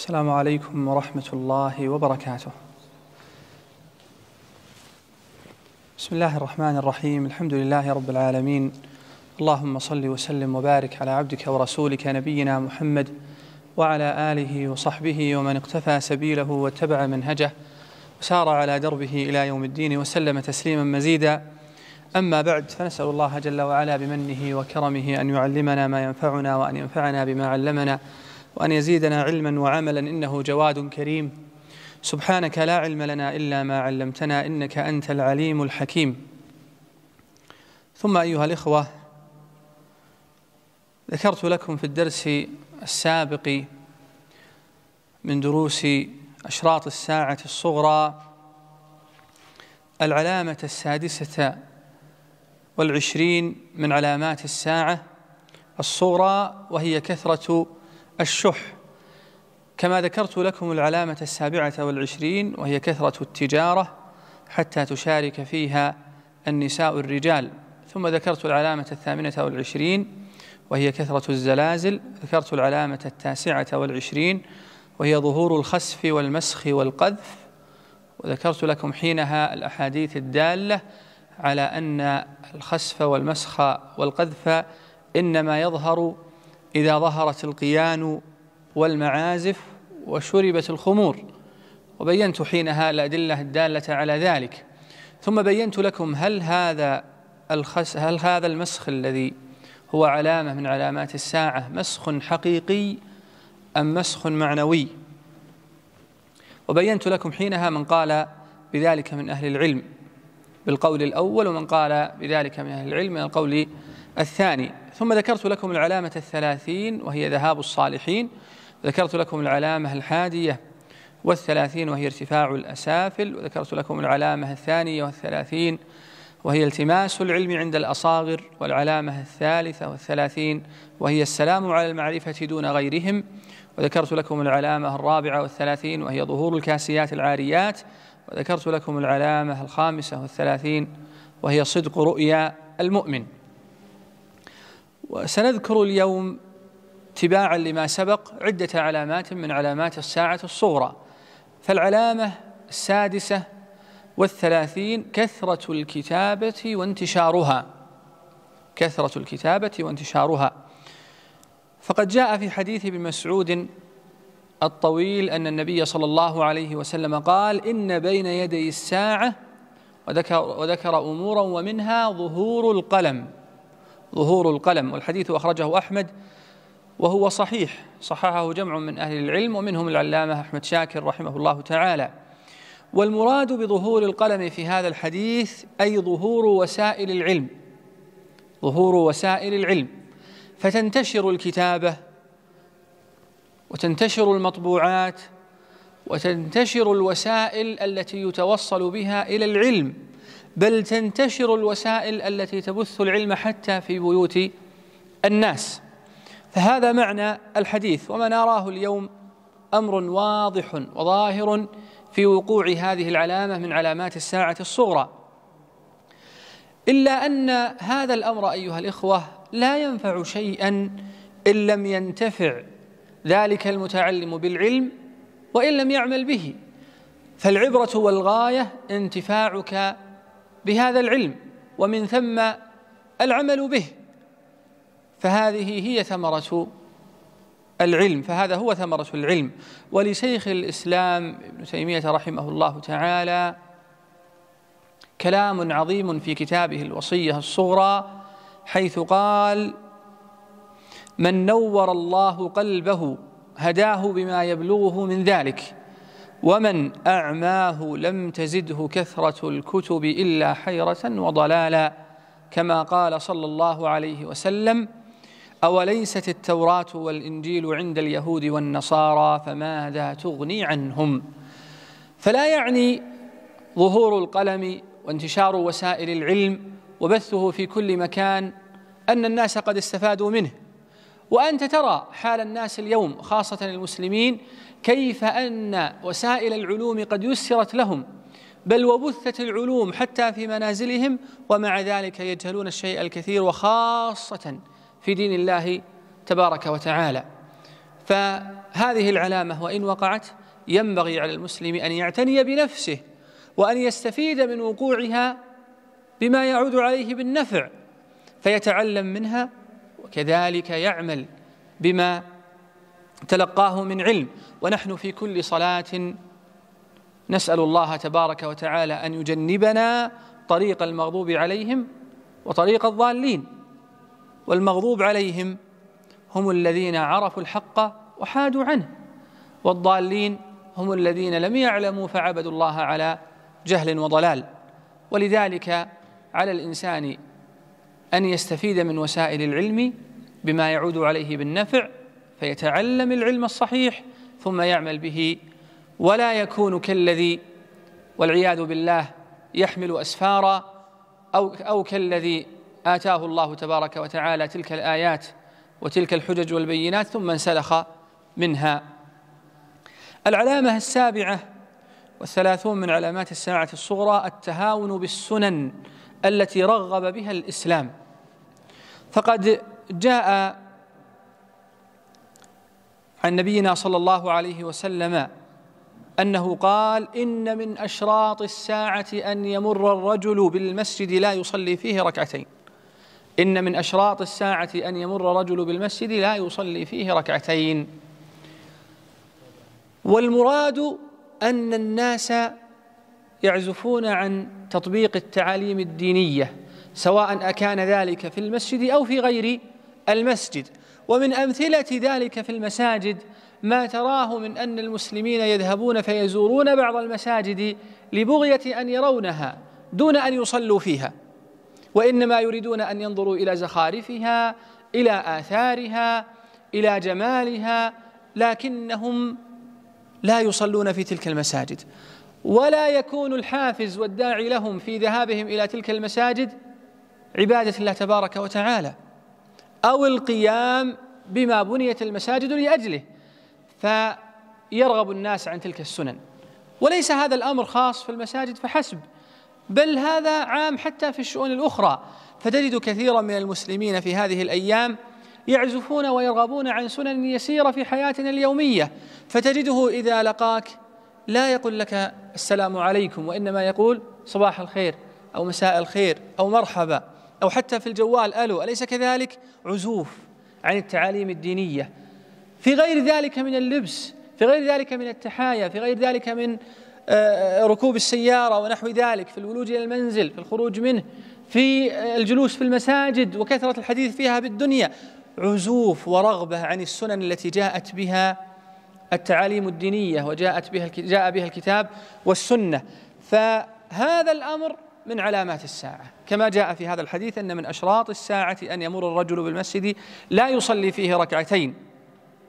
السلام عليكم ورحمة الله وبركاته. بسم الله الرحمن الرحيم، الحمد لله رب العالمين. اللهم صل وسلم وبارك على عبدك ورسولك نبينا محمد وعلى آله وصحبه ومن اقتفى سبيله واتبع منهجه وسار على دربه إلى يوم الدين وسلم تسليما مزيدا. أما بعد فنسأل الله جل وعلا بمنه وكرمه أن يعلمنا ما ينفعنا وأن ينفعنا بما علمنا. وأن يزيدنا علما وعملا إنه جواد كريم سبحانك لا علم لنا إلا ما علمتنا إنك أنت العليم الحكيم ثم أيها الإخوة ذكرت لكم في الدرس السابق من دروس أشراط الساعة الصغرى العلامة السادسة والعشرين من علامات الساعة الصغرى وهي كثرة الشح كما ذكرت لكم العلامة السابعة والعشرين وهي كثرة التجارة حتى تشارك فيها النساء الرجال ثم ذكرت العلامة الثامنة والعشرين وهي كثرة الزلازل ذكرت العلامة التاسعة والعشرين وهي ظهور الخسف والمسخ والقذف وذكرت لكم حينها الأحاديث الدالة على أن الخسف والمسخ والقذف إنما يظهر إذا ظهرت القيان والمعازف وشربت الخمور وبينت حينها الأدلة الدالة على ذلك ثم بينت لكم هل هذا الخس هل هذا المسخ الذي هو علامة من علامات الساعة مسخ حقيقي أم مسخ معنوي وبينت لكم حينها من قال بذلك من أهل العلم بالقول الأول ومن قال بذلك من أهل العلم من القول الثاني ثم ذكرت لكم العلامة الثلاثين وهي ذهاب الصالحين ذكرت لكم العلامة الحادية والثلاثين وهي ارتفاع الأسافل وذكرت لكم العلامة الثانية والثلاثين وهي التماس العلم عند الأصاغر والعلامة الثالثة والثلاثين وهي السلام على المعرفة دون غيرهم وذكرت لكم العلامة الرابعة والثلاثين وهي ظهور الكاسيات العاريات وذكرت لكم العلامة الخامسة والثلاثين وهي صدق رؤيا المؤمن وسنذكر اليوم تباعا لما سبق عدة علامات من علامات الساعة الصغرى فالعلامة السادسة والثلاثين كثرة الكتابة وانتشارها كثرة الكتابة وانتشارها فقد جاء في حديث ابن مسعود الطويل أن النبي صلى الله عليه وسلم قال إن بين يدي الساعة وذكر, وذكر أمورا ومنها ظهور القلم ظهور القلم والحديث أخرجه أحمد وهو صحيح صححه جمع من أهل العلم ومنهم العلامة أحمد شاكر رحمه الله تعالى والمراد بظهور القلم في هذا الحديث أي ظهور وسائل العلم ظهور وسائل العلم فتنتشر الكتابة وتنتشر المطبوعات وتنتشر الوسائل التي يتوصل بها إلى العلم بل تنتشر الوسائل التي تبث العلم حتى في بيوت الناس فهذا معنى الحديث وما نراه اليوم امر واضح وظاهر في وقوع هذه العلامه من علامات الساعه الصغرى الا ان هذا الامر ايها الاخوه لا ينفع شيئا ان لم ينتفع ذلك المتعلم بالعلم وان لم يعمل به فالعبره والغايه انتفاعك بهذا العلم ومن ثم العمل به فهذه هي ثمرة العلم فهذا هو ثمرة العلم ولشيخ الإسلام ابن تيمية رحمه الله تعالى كلام عظيم في كتابه الوصية الصغرى حيث قال من نور الله قلبه هداه بما يبلغه من ذلك ومن أعماه لم تزده كثرة الكتب إلا حيرة وضلالا كما قال صلى الله عليه وسلم أوليست التوراة والإنجيل عند اليهود والنصارى فماذا تغني عنهم فلا يعني ظهور القلم وانتشار وسائل العلم وبثه في كل مكان أن الناس قد استفادوا منه وأنت ترى حال الناس اليوم خاصة المسلمين كيف أن وسائل العلوم قد يسرت لهم بل وبثت العلوم حتى في منازلهم ومع ذلك يجهلون الشيء الكثير وخاصة في دين الله تبارك وتعالى فهذه العلامة وإن وقعت ينبغي على المسلم أن يعتني بنفسه وأن يستفيد من وقوعها بما يعود عليه بالنفع فيتعلم منها وكذلك يعمل بما تلقاه من علم ونحن في كل صلاة نسأل الله تبارك وتعالى أن يجنبنا طريق المغضوب عليهم وطريق الضالين والمغضوب عليهم هم الذين عرفوا الحق وحادوا عنه والضالين هم الذين لم يعلموا فعبدوا الله على جهل وضلال ولذلك على الإنسان أن يستفيد من وسائل العلم بما يعود عليه بالنفع فيتعلم العلم الصحيح ثم يعمل به ولا يكون كالذي والعياذ بالله يحمل أسفارا أو, أو كالذي آتاه الله تبارك وتعالى تلك الآيات وتلك الحجج والبينات ثم انسلخ منها العلامة السابعة وثلاثون من علامات الساعة الصغرى التهاون بالسنن التي رغب بها الإسلام فقد جاء عن نبينا صلى الله عليه وسلم أنه قال إن من أشراط الساعة أن يمر الرجل بالمسجد لا يصلي فيه ركعتين إن من أشراط الساعة أن يمر رجل بالمسجد لا يصلي فيه ركعتين والمراد أن الناس يعزفون عن تطبيق التعاليم الدينية سواء أكان ذلك في المسجد أو في غير المسجد ومن أمثلة ذلك في المساجد ما تراه من أن المسلمين يذهبون فيزورون بعض المساجد لبغية أن يرونها دون أن يصلوا فيها وإنما يريدون أن ينظروا إلى زخارفها إلى آثارها إلى جمالها لكنهم لا يصلون في تلك المساجد ولا يكون الحافز والداعي لهم في ذهابهم الى تلك المساجد عباده الله تبارك وتعالى او القيام بما بنيت المساجد لاجله فيرغب الناس عن تلك السنن وليس هذا الامر خاص في المساجد فحسب بل هذا عام حتى في الشؤون الاخرى فتجد كثيرا من المسلمين في هذه الايام يعزفون ويرغبون عن سنن يسيرة في حياتنا اليومية فتجده إذا لقاك لا يقول لك السلام عليكم وإنما يقول صباح الخير أو مساء الخير أو مرحبا أو حتى في الجوال ألو أليس كذلك عزوف عن التعاليم الدينية في غير ذلك من اللبس في غير ذلك من التحايا في غير ذلك من آه، آه، ركوب السيارة ونحو ذلك في الولوج إلى المنزل في الخروج منه في آه، الجلوس في المساجد وكثرة الحديث فيها بالدنيا عزوف ورغبة عن السنن التي جاءت بها التعاليم الدينية وجاءت بها جاء بها الكتاب والسنة فهذا الأمر من علامات الساعة كما جاء في هذا الحديث أن من أشراط الساعة أن يمر الرجل بالمسجد لا يصلي فيه ركعتين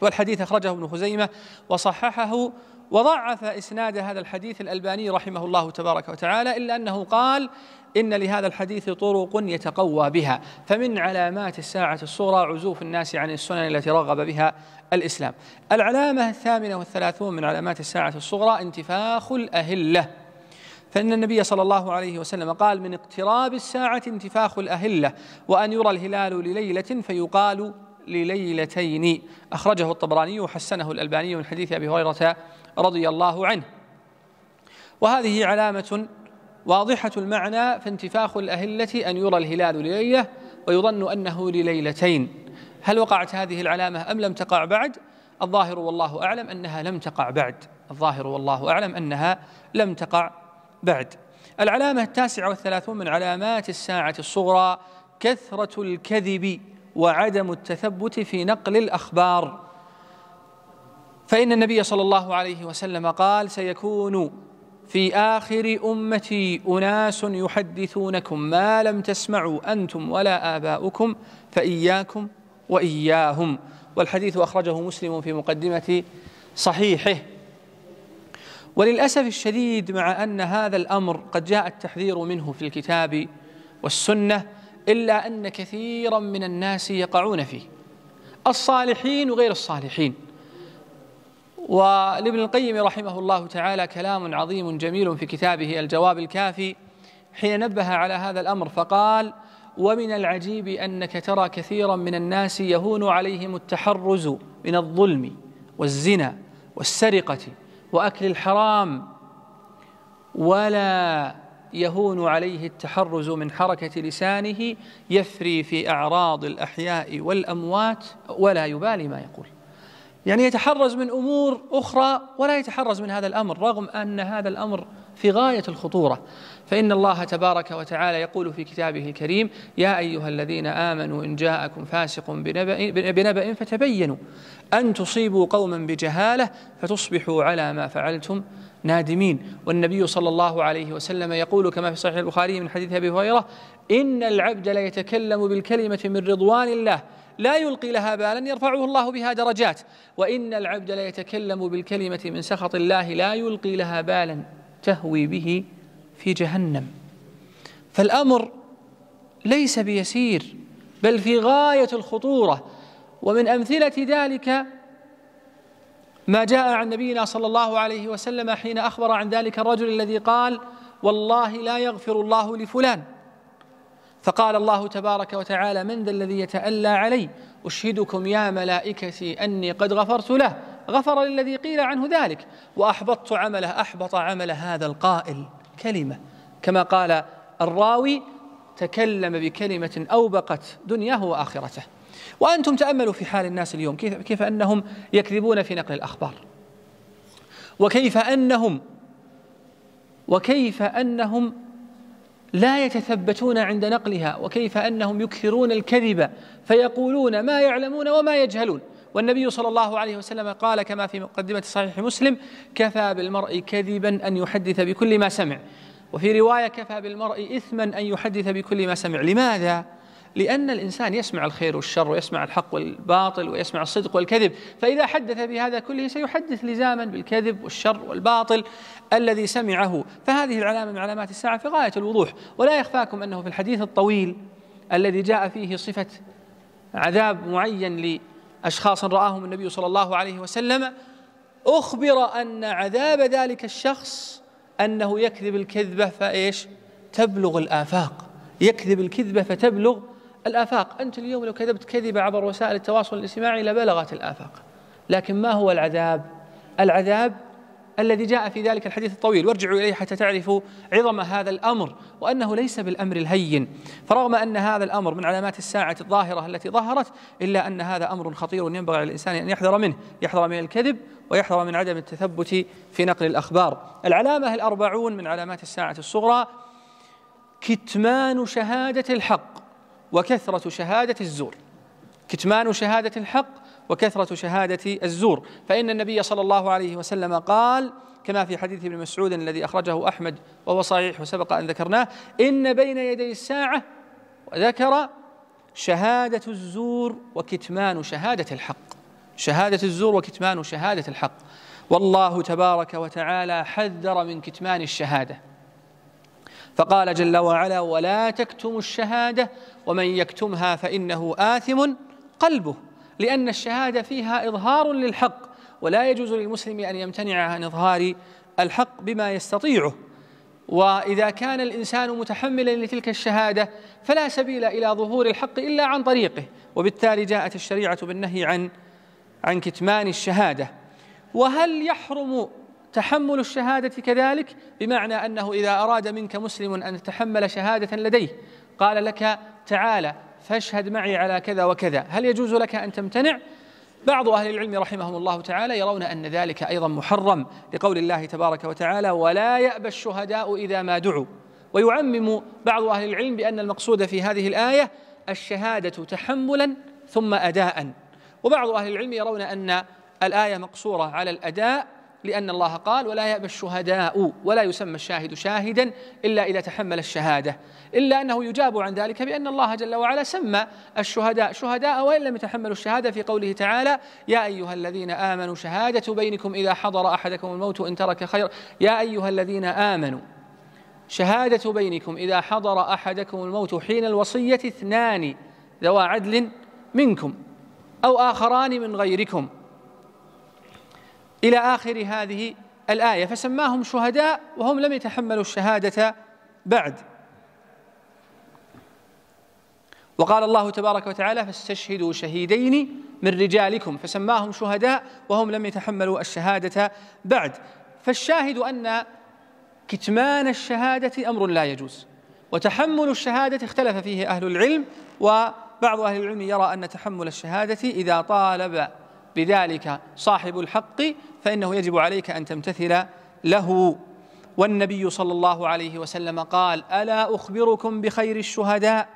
والحديث أخرجه ابن خزيمة وصححه وضعف إسناد هذا الحديث الألباني رحمه الله تبارك وتعالى إلا أنه قال إن لهذا الحديث طرق يتقوى بها فمن علامات الساعة الصغرى عزوف الناس عن السنن التي رغب بها الإسلام العلامة الثامنة والثلاثون من علامات الساعة الصغرى انتفاخ الأهلة فإن النبي صلى الله عليه وسلم قال من اقتراب الساعة انتفاخ الأهلة وأن يرى الهلال لليلة فيقال لليلتين أخرجه الطبراني وحسنه الألباني من حديث أبي هريرة رضي الله عنه وهذه علامة واضحة المعنى فانتفاخ الأهلة أن يرى الهلال لليلة ويظن أنه لليلتين هل وقعت هذه العلامة أم لم تقع بعد الظاهر والله أعلم أنها لم تقع بعد الظاهر والله أعلم أنها لم تقع بعد العلامة التاسعة والثلاثون من علامات الساعة الصغرى كثرة الكذب وعدم التثبت في نقل الأخبار فإن النبي صلى الله عليه وسلم قال سيكون في آخر أمتي أناس يحدثونكم ما لم تسمعوا أنتم ولا آباؤكم فإياكم وإياهم والحديث أخرجه مسلم في مقدمة صحيحه وللأسف الشديد مع أن هذا الأمر قد جاء التحذير منه في الكتاب والسنة إلا أن كثيرا من الناس يقعون فيه الصالحين وغير الصالحين ولابن القيم رحمه الله تعالى كلام عظيم جميل في كتابه الجواب الكافي حين نبه على هذا الأمر فقال ومن العجيب أنك ترى كثيرا من الناس يهون عليهم التحرز من الظلم والزنا والسرقة وأكل الحرام ولا يهون عليه التحرز من حركة لسانه يثري في أعراض الأحياء والأموات ولا يبالي ما يقول يعني يتحرز من أمور أخرى ولا يتحرز من هذا الأمر رغم أن هذا الأمر في غاية الخطورة فإن الله تبارك وتعالى يقول في كتابه الكريم يا أيها الذين آمنوا إن جاءكم فاسق بنبأ, بنبأ فتبينوا أن تصيبوا قوما بجهالة فتصبحوا على ما فعلتم نادمين والنبي صلى الله عليه وسلم يقول كما في صحيح البخاري من حديث أبي هريرة إن العبد لا يتكلم بالكلمة من رضوان الله لا يلقي لها بالا يرفعه الله بها درجات وإن العبد لا يتكلم بالكلمة من سخط الله لا يلقي لها بالا تهوي به في جهنم فالأمر ليس بيسير بل في غاية الخطورة ومن أمثلة ذلك ما جاء عن نبينا صلى الله عليه وسلم حين أخبر عن ذلك الرجل الذي قال والله لا يغفر الله لفلان فقال الله تبارك وتعالى من ذا الذي يتألى علي أشهدكم يا ملائكتي أني قد غفرت له غفر للذي قيل عنه ذلك وأحبطت عمله أحبط عمل هذا القائل كلمة كما قال الراوي تكلم بكلمة أوبقت دنياه وآخرته وأنتم تأملوا في حال الناس اليوم كيف, كيف أنهم يكذبون في نقل الأخبار وكيف أنهم وكيف أنهم لا يتثبتون عند نقلها وكيف أنهم يكثرون الكذب فيقولون ما يعلمون وما يجهلون والنبي صلى الله عليه وسلم قال كما في مقدمة صحيح مسلم كفى بالمرء كذبا أن يحدث بكل ما سمع وفي رواية كفى بالمرء إثما أن يحدث بكل ما سمع لماذا؟ لأن الإنسان يسمع الخير والشر ويسمع الحق والباطل ويسمع الصدق والكذب فإذا حدث بهذا كله سيحدث لزاما بالكذب والشر والباطل الذي سمعه فهذه العلامة من علامات الساعة في غاية الوضوح ولا يخفاكم أنه في الحديث الطويل الذي جاء فيه صفة عذاب معين لأشخاص رآهم النبي صلى الله عليه وسلم أخبر أن عذاب ذلك الشخص أنه يكذب الكذبة فإيش تبلغ الآفاق يكذب الكذبة فتبلغ الآفاق أنت اليوم لو كذبت كذبة عبر وسائل التواصل الاجتماعي لبلغت الآفاق لكن ما هو العذاب العذاب الذي جاء في ذلك الحديث الطويل وارجعوا إليه حتى تعرفوا عظم هذا الأمر وأنه ليس بالأمر الهين فرغم أن هذا الأمر من علامات الساعة الظاهرة التي ظهرت إلا أن هذا أمر خطير ينبغي على الإنسان أن يحذر منه يحذر من الكذب ويحذر من عدم التثبت في نقل الأخبار العلامة الأربعون من علامات الساعة الصغرى كتمان شهادة الحق وكثرة شهادة الزور كتمان شهادة الحق وكثرة شهادة الزور فإن النبي صلى الله عليه وسلم قال كما في حديث ابن مسعود الذي أخرجه أحمد وهو صحيح وسبق أن ذكرناه إن بين يدي الساعة ذكر شهادة الزور وكتمان شهادة الحق شهادة الزور وكتمان شهادة الحق والله تبارك وتعالى حذر من كتمان الشهاده فقال جل وعلا ولا تكتموا الشهاده ومن يكتمها فإنه آثم قلبه لأن الشهادة فيها إظهار للحق ولا يجوز للمسلم أن يمتنع عن إظهار الحق بما يستطيعه وإذا كان الإنسان متحملا لتلك الشهادة فلا سبيل إلى ظهور الحق إلا عن طريقه وبالتالي جاءت الشريعة بالنهي عن عن كتمان الشهادة وهل يحرم تحمل الشهادة كذلك بمعنى أنه إذا أراد منك مسلم أن تتحمل شهادة لديه قال لك تعالى فاشهد معي على كذا وكذا هل يجوز لك أن تمتنع؟ بعض أهل العلم رحمهم الله تعالى يرون أن ذلك أيضا محرم لقول الله تبارك وتعالى ولا يأبى الشهداء إذا ما دعوا ويعمم بعض أهل العلم بأن المقصود في هذه الآية الشهادة تحملا ثم أداء وبعض أهل العلم يرون أن الآية مقصورة على الأداء لأن الله قال ولا يأبى الشهداء ولا يسمى الشاهد شاهدا إلا إذا تحمل الشهادة إلا أنه يجاب عن ذلك بأن الله جل وعلا سمى الشهداء شهداء وإن لم يتحملوا الشهادة في قوله تعالى يا أيها الذين آمنوا شهادة بينكم إذا حضر أحدكم الموت إن ترك خير يا أيها الذين آمنوا شهادة بينكم إذا حضر أحدكم الموت حين الوصية اثنان ذوا عدل منكم أو آخران من غيركم إلى آخر هذه الآية فسماهم شهداء وهم لم يتحملوا الشهادة بعد وقال الله تبارك وتعالى فاستشهدوا شهيدين من رجالكم فسماهم شهداء وهم لم يتحملوا الشهادة بعد فالشاهد أن كتمان الشهادة أمر لا يجوز وتحمل الشهادة اختلف فيه أهل العلم وبعض أهل العلم يرى أن تحمل الشهادة إذا طالب لذلك صاحب الحق فإنه يجب عليك أن تمتثل له والنبي صلى الله عليه وسلم قال ألا أخبركم بخير الشهداء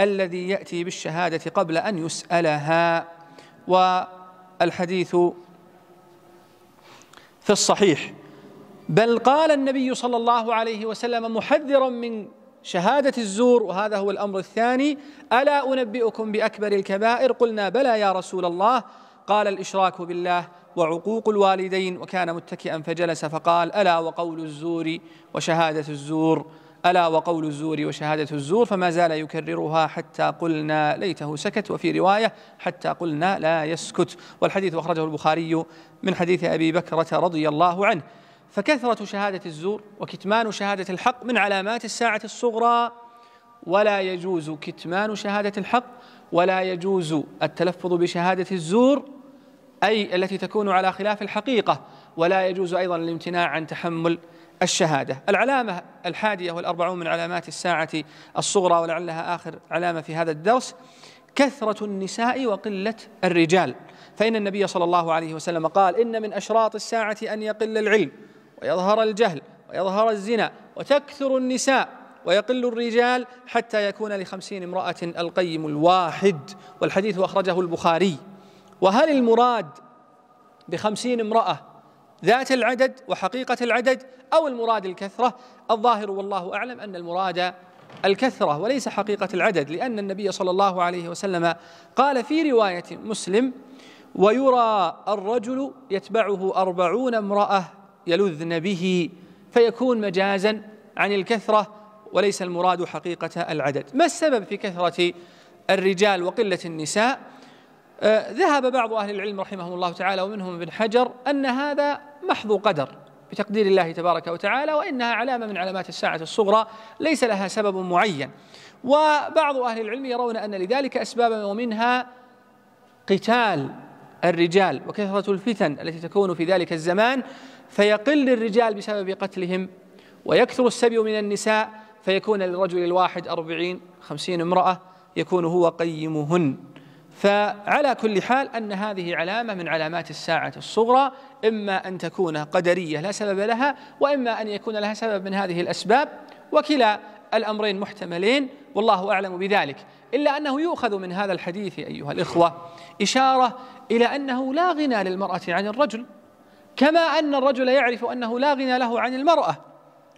الذي يأتي بالشهادة قبل أن يسألها والحديث في الصحيح بل قال النبي صلى الله عليه وسلم محذرا من شهادة الزور وهذا هو الأمر الثاني ألا أنبئكم بأكبر الكبائر قلنا بلى يا رسول الله قال الإشراك بالله وعقوق الوالدين وكان متكئا فجلس فقال ألا وقول الزور وشهادة الزور ألا وقول الزور وشهادة الزور فما زال يكررها حتى قلنا ليته سكت وفي رواية حتى قلنا لا يسكت والحديث أخرجه البخاري من حديث أبي بكرة رضي الله عنه فكثرة شهادة الزور وكتمان شهادة الحق من علامات الساعة الصغرى ولا يجوز كتمان شهادة الحق ولا يجوز التلفظ بشهادة الزور أي التي تكون على خلاف الحقيقة ولا يجوز أيضا الامتناع عن تحمل الشهادة العلامة الحادية والأربعون من علامات الساعة الصغرى ولعلها آخر علامة في هذا الدرس كثرة النساء وقلة الرجال فإن النبي صلى الله عليه وسلم قال إن من أشراط الساعة أن يقل العلم ويظهر الجهل ويظهر الزنا وتكثر النساء ويقل الرجال حتى يكون لخمسين امرأة القيم الواحد والحديث أخرجه البخاري وهل المراد بخمسين امرأة ذات العدد وحقيقة العدد أو المراد الكثرة الظاهر والله أعلم أن المراد الكثرة وليس حقيقة العدد لأن النبي صلى الله عليه وسلم قال في رواية مسلم ويرى الرجل يتبعه أربعون امرأة يلذن به فيكون مجازا عن الكثرة وليس المراد حقيقة العدد ما السبب في كثرة الرجال وقلة النساء؟ آه، ذهب بعض أهل العلم رحمهم الله تعالى ومنهم ابن حجر أن هذا محض قدر بتقدير الله تبارك وتعالى وإنها علامة من علامات الساعة الصغرى ليس لها سبب معين وبعض أهل العلم يرون أن لذلك أسبابا ومنها قتال الرجال وكثرة الفتن التي تكون في ذلك الزمان فيقل الرجال بسبب قتلهم ويكثر السبي من النساء فيكون للرجل الواحد أربعين خمسين امرأة يكون هو قيمهن فعلى كل حال أن هذه علامة من علامات الساعة الصغرى إما أن تكون قدرية لا سبب لها وإما أن يكون لها سبب من هذه الأسباب وكلا الأمرين محتملين والله أعلم بذلك إلا أنه يؤخذ من هذا الحديث أيها الإخوة إشارة إلى أنه لا غنى للمرأة عن الرجل كما أن الرجل يعرف أنه لا غنى له عن المرأة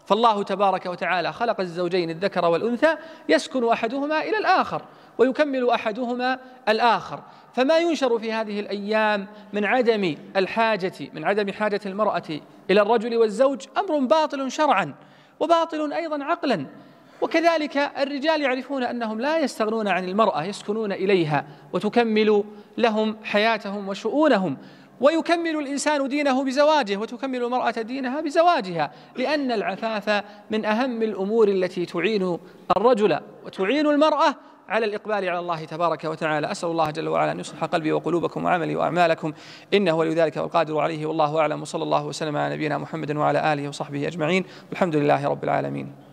فالله تبارك وتعالى خلق الزوجين الذكر والأنثى يسكن أحدهما إلى الآخر ويكمل احدهما الاخر فما ينشر في هذه الايام من عدم الحاجه من عدم حاجه المراه الى الرجل والزوج امر باطل شرعا وباطل ايضا عقلا وكذلك الرجال يعرفون انهم لا يستغنون عن المراه يسكنون اليها وتكمل لهم حياتهم وشؤونهم ويكمل الانسان دينه بزواجه وتكمل المراه دينها بزواجها لان العفاف من اهم الامور التي تعين الرجل وتعين المراه على الإقبال على الله تبارك وتعالى أسأل الله جل وعلا أن يصلح قلبي وقلوبكم وعملي وأعمالكم إنه ولي ذلك والقادر عليه والله أعلم وصلى الله وسلم على نبينا محمد وعلى آله وصحبه أجمعين والحمد لله رب العالمين